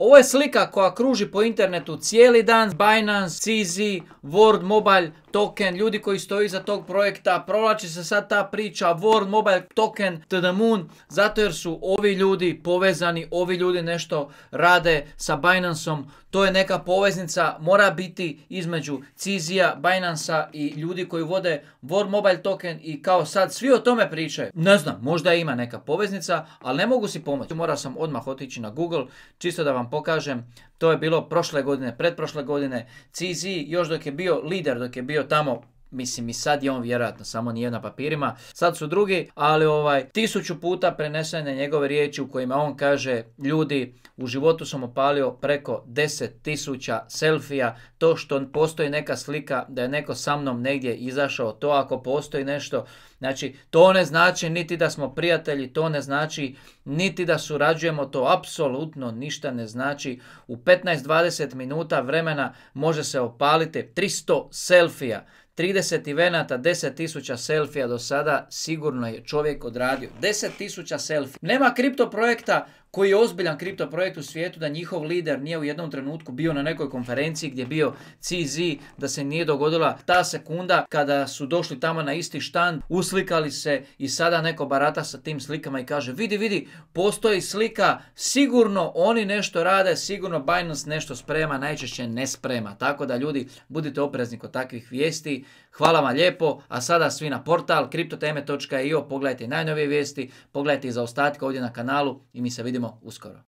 Ovo je slika koja kruži po internetu cijeli dan. Binance, CZ, World Mobile, token, ljudi koji stoji iza tog projekta, provlači se sad ta priča, World Mobile token to the moon, zato jer su ovi ljudi povezani, ovi ljudi nešto rade sa Binanceom, to je neka poveznica, mora biti između Cizija, Binancea i ljudi koji vode World Mobile token i kao sad svi o tome pričaju. Ne znam, možda ima neka poveznica, ali ne mogu si pomoći. mora sam odmah otići na Google, čisto da vam pokažem to je bilo prošle godine, pretprošle godine. CZ još dok je bio lider, dok je bio tamo Mislim i sad je on vjerojatno, samo nije na papirima. Sad su drugi, ali ovaj, tisuću puta prenesene njegove riječi u kojima on kaže ljudi u životu sam opalio preko 10.000 selfija. To što postoji neka slika da je neko sa mnom negdje izašao, to ako postoji nešto, znači to ne znači niti da smo prijatelji, to ne znači niti da surađujemo, to apsolutno ništa ne znači. U 15-20 minuta vremena može se opaliti 300 selfija. 30 evenata, 10.000 selfija do sada, sigurno je čovjek odradio. 10.000 selfija. Nema kripto projekta koji je ozbiljan kripto projekt u svijetu da njihov lider nije u jednom trenutku bio na nekoj konferenciji gdje je bio CZ, da se nije dogodila ta sekunda kada su došli tamo na isti štand, uslikali se i sada neko barata sa tim slikama i kaže vidi, vidi, postoji slika, sigurno oni nešto rade, sigurno Binance nešto sprema, najčešće ne sprema. Tako da ljudi, budite oprezni kod takvih vijesti. Hvala vam lijepo, a sada svi na portal kriptoteme.io, pogledajte najnovije vijesti, pogledajte i zaostatke ovdje na kanalu i mi se vidimo Dedim ha Oscar'a.